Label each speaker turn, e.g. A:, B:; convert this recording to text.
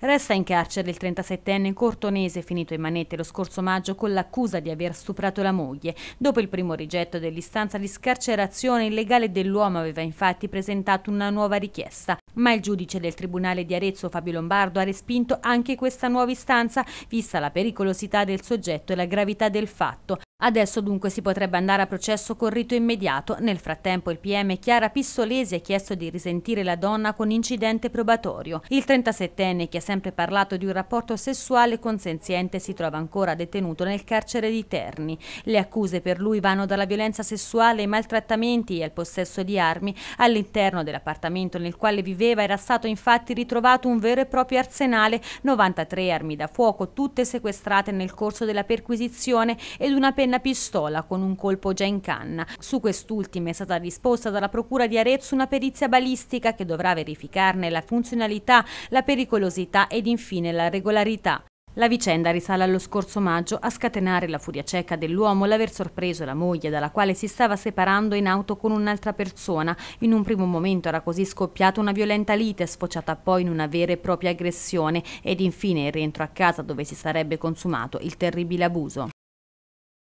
A: Resta in carcere il 37enne cortonese finito in manette lo scorso maggio con l'accusa di aver stuprato la moglie. Dopo il primo rigetto dell'istanza di scarcerazione, il legale dell'uomo aveva infatti presentato una nuova richiesta. Ma il giudice del Tribunale di Arezzo, Fabio Lombardo, ha respinto anche questa nuova istanza, vista la pericolosità del soggetto e la gravità del fatto. Adesso dunque si potrebbe andare a processo con rito immediato. Nel frattempo il PM Chiara Pissolesi ha chiesto di risentire la donna con incidente probatorio. Il 37enne che ha sempre parlato di un rapporto sessuale consenziente si trova ancora detenuto nel carcere di Terni. Le accuse per lui vanno dalla violenza sessuale ai maltrattamenti e al possesso di armi. All'interno dell'appartamento nel quale viveva era stato infatti ritrovato un vero e proprio arsenale, 93 armi da fuoco, tutte sequestrate nel corso della perquisizione ed una penale penna-pistola con un colpo già in canna. Su quest'ultima è stata disposta dalla Procura di Arezzo una perizia balistica che dovrà verificarne la funzionalità, la pericolosità ed infine la regolarità. La vicenda risale allo scorso maggio a scatenare la furia cieca dell'uomo l'aver sorpreso la moglie dalla quale si stava separando in auto con un'altra persona. In un primo momento era così scoppiata una violenta lite sfociata poi in una vera e propria aggressione ed infine il rientro a casa dove si sarebbe consumato il terribile abuso.